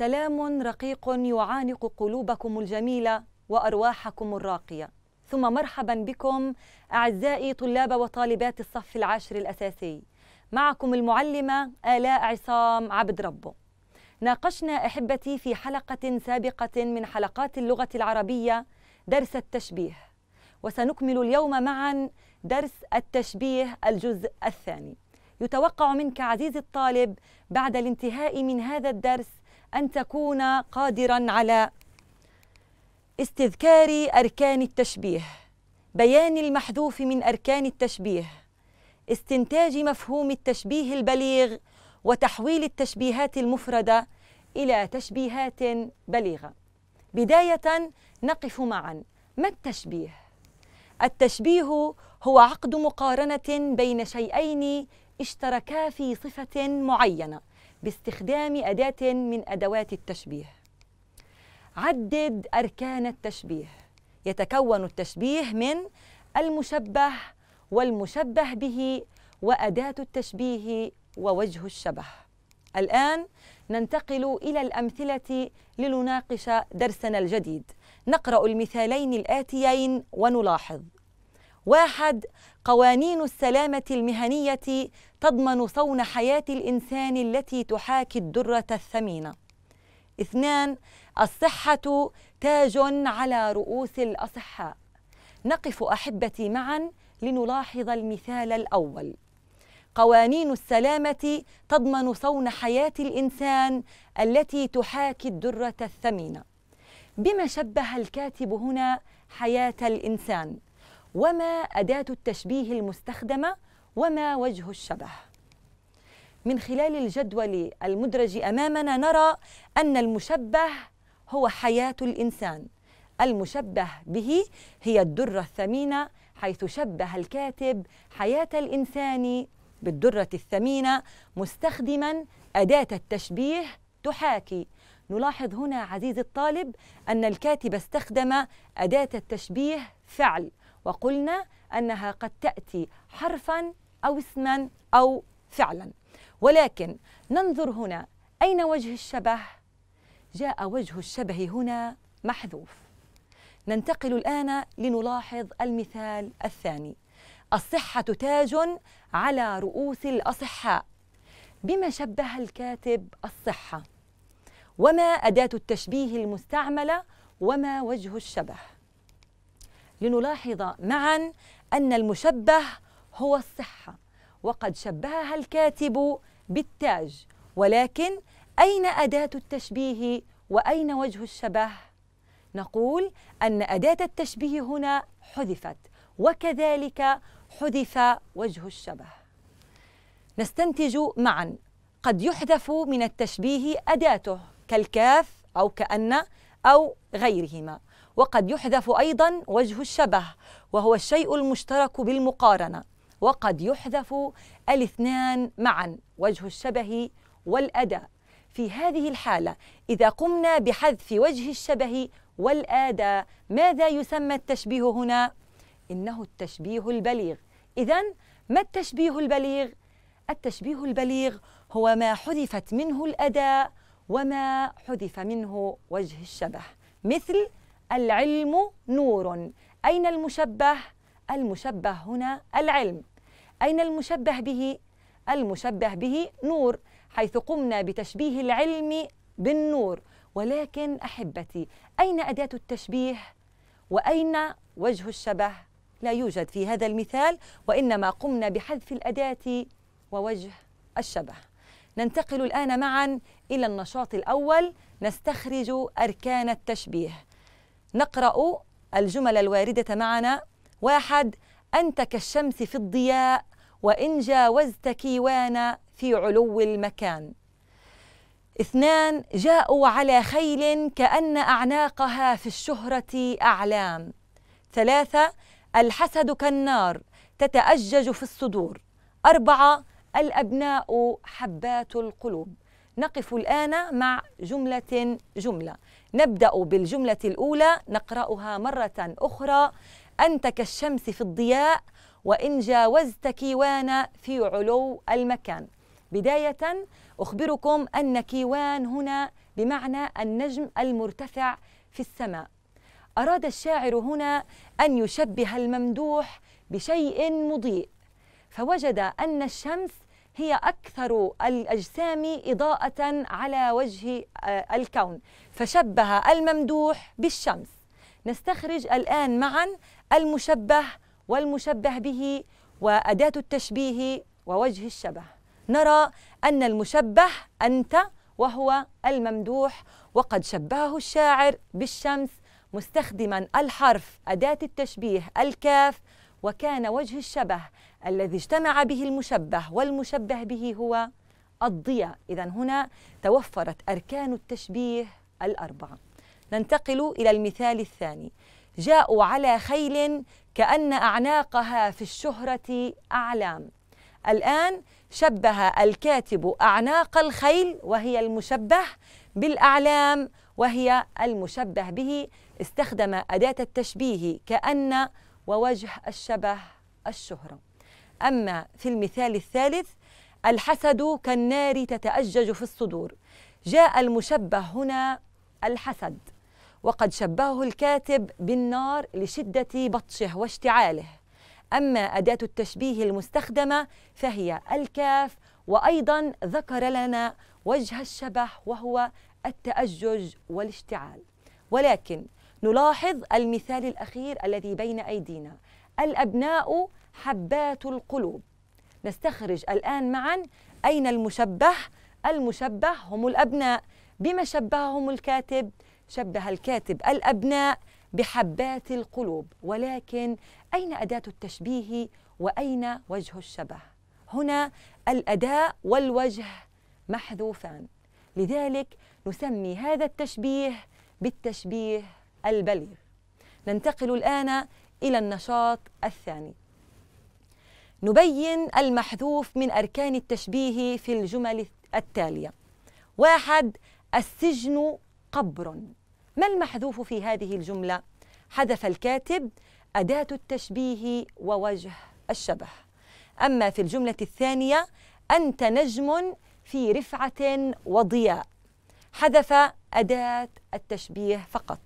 سلام رقيق يعانق قلوبكم الجميله وارواحكم الراقيه ثم مرحبا بكم اعزائي طلاب وطالبات الصف العاشر الاساسي معكم المعلمه الاء عصام عبد ربه ناقشنا احبتي في حلقه سابقه من حلقات اللغه العربيه درس التشبيه وسنكمل اليوم معا درس التشبيه الجزء الثاني يتوقع منك عزيزي الطالب بعد الانتهاء من هذا الدرس أن تكون قادرا على استذكار أركان التشبيه بيان المحذوف من أركان التشبيه استنتاج مفهوم التشبيه البليغ وتحويل التشبيهات المفردة إلى تشبيهات بليغة بداية نقف معا ما التشبيه؟ التشبيه هو عقد مقارنة بين شيئين اشتركا في صفة معينة باستخدام أداة من أدوات التشبيه عدد أركان التشبيه يتكون التشبيه من المشبه والمشبه به وأداة التشبيه ووجه الشبه الآن ننتقل إلى الأمثلة لنناقش درسنا الجديد نقرأ المثالين الآتيين ونلاحظ واحد قوانين السلامة المهنية تضمن صون حياة الإنسان التي تحاكي الدرة الثمينة اثنان الصحة تاج على رؤوس الأصحاء نقف أحبتي معا لنلاحظ المثال الأول قوانين السلامة تضمن صون حياة الإنسان التي تحاكي الدرة الثمينة بما شبه الكاتب هنا حياة الإنسان وما أداة التشبيه المستخدمة وما وجه الشبه من خلال الجدول المدرج أمامنا نرى أن المشبه هو حياة الإنسان المشبه به هي الدرة الثمينة حيث شبه الكاتب حياة الإنسان بالدرة الثمينة مستخدما أداة التشبيه تحاكي نلاحظ هنا عزيزي الطالب أن الكاتب استخدم أداة التشبيه فعل وقلنا أنها قد تأتي حرفا أو اسما أو فعلا ولكن ننظر هنا أين وجه الشبه؟ جاء وجه الشبه هنا محذوف ننتقل الآن لنلاحظ المثال الثاني الصحة تاج على رؤوس الأصحاء بما شبه الكاتب الصحة وما أداة التشبيه المستعملة وما وجه الشبه لنلاحظ معا أن المشبه هو الصحة وقد شبهها الكاتب بالتاج ولكن أين أداة التشبيه وأين وجه الشبه؟ نقول أن أداة التشبيه هنا حذفت وكذلك حذف وجه الشبه. نستنتج معا قد يحذف من التشبيه أداته كالكاف أو كأن أو غيرهما وقد يحذف أيضا وجه الشبه وهو الشيء المشترك بالمقارنة وقد يحذف الاثنان معا وجه الشبه والأداء في هذه الحالة إذا قمنا بحذف وجه الشبه والآداء ماذا يسمى التشبيه هنا؟ إنه التشبيه البليغ إذا ما التشبيه البليغ؟ التشبيه البليغ هو ما حذفت منه الأداء وما حذف منه وجه الشبه مثل العلم نور أين المشبه؟ المشبه هنا العلم أين المشبه به؟ المشبه به نور حيث قمنا بتشبيه العلم بالنور ولكن أحبتي أين أداة التشبيه؟ وأين وجه الشبه؟ لا يوجد في هذا المثال وإنما قمنا بحذف الأداة ووجه الشبه ننتقل الآن معا إلى النشاط الأول نستخرج أركان التشبيه نقرأ الجمل الواردة معنا واحد أنت كالشمس في الضياء وإن جاوزت كيوانا في علو المكان اثنان جاءوا على خيل كأن أعناقها في الشهرة أعلام ثلاثة الحسد كالنار تتأجج في الصدور أربعة الأبناء حبات القلوب نقف الآن مع جملة جملة نبدأ بالجملة الأولى نقرأها مرة أخرى أنت كالشمس في الضياء وإن جاوزت كيوان في علو المكان بداية أخبركم أن كيوان هنا بمعنى النجم المرتفع في السماء أراد الشاعر هنا أن يشبه الممدوح بشيء مضيء فوجد أن الشمس هي أكثر الأجسام إضاءة على وجه آه، الكون فشبه الممدوح بالشمس نستخرج الآن معا المشبه والمشبه به وأداة التشبيه ووجه الشبه نرى أن المشبه أنت وهو الممدوح وقد شبهه الشاعر بالشمس مستخدما الحرف أداة التشبيه الكاف وكان وجه الشبه الذي اجتمع به المشبه والمشبه به هو الضياء إذا هنا توفرت أركان التشبيه الأربعة ننتقل إلى المثال الثاني جاءوا على خيل كأن أعناقها في الشهرة أعلام الآن شبه الكاتب أعناق الخيل وهي المشبه بالأعلام وهي المشبه به استخدم أداة التشبيه كأن ووجه الشبه الشهرة أما في المثال الثالث الحسد كالنار تتأجج في الصدور جاء المشبه هنا الحسد وقد شبهه الكاتب بالنار لشدة بطشه واشتعاله أما أداة التشبيه المستخدمة فهي الكاف وأيضا ذكر لنا وجه الشبه وهو التأجج والاشتعال ولكن نلاحظ المثال الأخير الذي بين أيدينا الأبناء حبات القلوب نستخرج الآن معا أين المشبه؟ المشبه هم الأبناء بما شبههم الكاتب؟ شبه الكاتب الأبناء بحبات القلوب ولكن أين أداة التشبيه وأين وجه الشبه؟ هنا الأداء والوجه محذوفان لذلك نسمي هذا التشبيه بالتشبيه البليغ ننتقل الآن إلى النشاط الثاني نبين المحذوف من أركان التشبيه في الجمل التالية واحد السجن قبر ما المحذوف في هذه الجملة؟ حذف الكاتب أداة التشبيه ووجه الشبه أما في الجملة الثانية أنت نجم في رفعة وضياء حذف أداة التشبيه فقط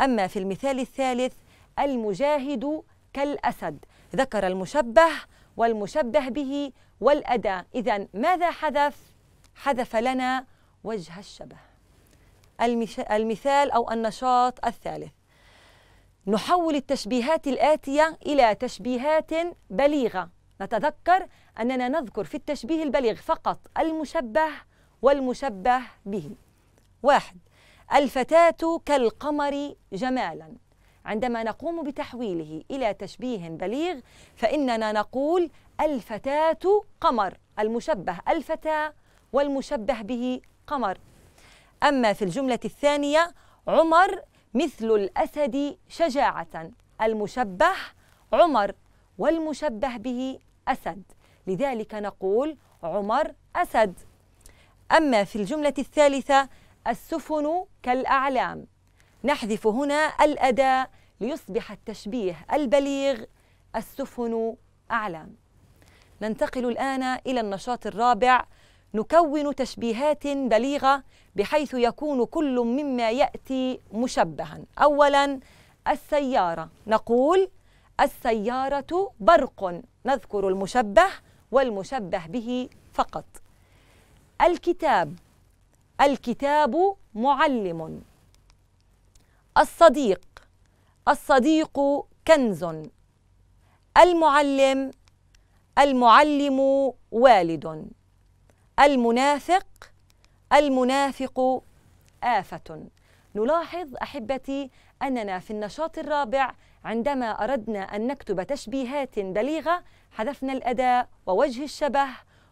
أما في المثال الثالث المجاهد كالأسد ذكر المشبه والمشبه به والأداة إذا ماذا حذف؟ حذف لنا وجه الشبه المثال أو النشاط الثالث نحول التشبيهات الآتية إلى تشبيهات بليغة نتذكر أننا نذكر في التشبيه البليغ فقط المشبه والمشبه به واحد الفتاة كالقمر جمالا عندما نقوم بتحويله إلى تشبيه بليغ فإننا نقول الفتاة قمر المشبه الفتاة والمشبه به قمر أما في الجملة الثانية عمر مثل الأسد شجاعة المشبه عمر والمشبه به أسد لذلك نقول عمر أسد أما في الجملة الثالثة السفن كالأعلام نحذف هنا الأداة ليصبح التشبيه البليغ السفن أعلام ننتقل الآن إلى النشاط الرابع نكون تشبيهات بليغة بحيث يكون كل مما يأتي مشبها أولا السيارة نقول السيارة برق نذكر المشبه والمشبه به فقط الكتاب الكتاب معلم الصديق الصديق كنز المعلم المعلم والد المنافق المنافق آفة نلاحظ أحبتي أننا في النشاط الرابع عندما أردنا أن نكتب تشبيهات بليغة حذفنا الأداء ووجه الشبه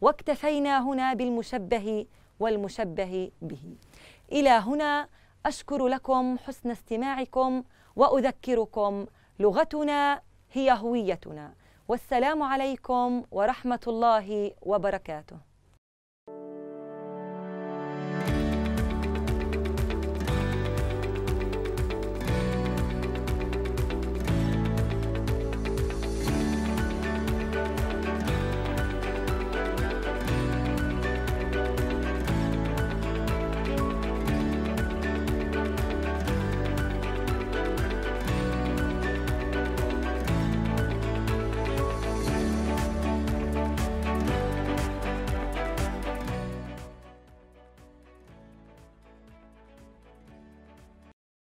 واكتفينا هنا بالمشبه والمشبه به إلى هنا أشكر لكم حسن استماعكم وأذكركم لغتنا هي هويتنا والسلام عليكم ورحمة الله وبركاته